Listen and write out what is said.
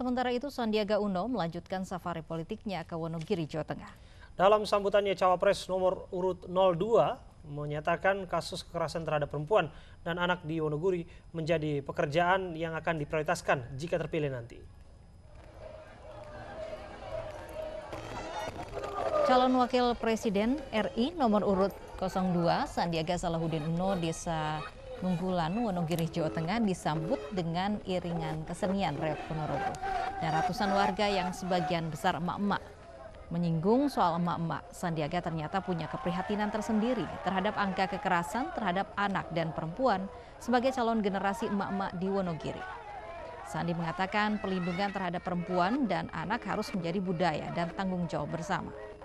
Sementara itu Sandiaga Uno melanjutkan safari politiknya ke Wonogiri, Jawa Tengah. Dalam sambutannya cawapres nomor urut 02 menyatakan kasus kekerasan terhadap perempuan dan anak di Wonogiri menjadi pekerjaan yang akan diprioritaskan jika terpilih nanti. Calon Wakil Presiden RI nomor urut 02 Sandiaga Salahuddin Uno desa Nunggulan Wonogiri Jawa Tengah disambut dengan iringan kesenian reok ponorogo. Dan ratusan warga yang sebagian besar emak-emak menyinggung soal emak-emak. Sandiaga ternyata punya keprihatinan tersendiri terhadap angka kekerasan terhadap anak dan perempuan sebagai calon generasi emak-emak di Wonogiri. Sandi mengatakan pelindungan terhadap perempuan dan anak harus menjadi budaya dan tanggung jawab bersama.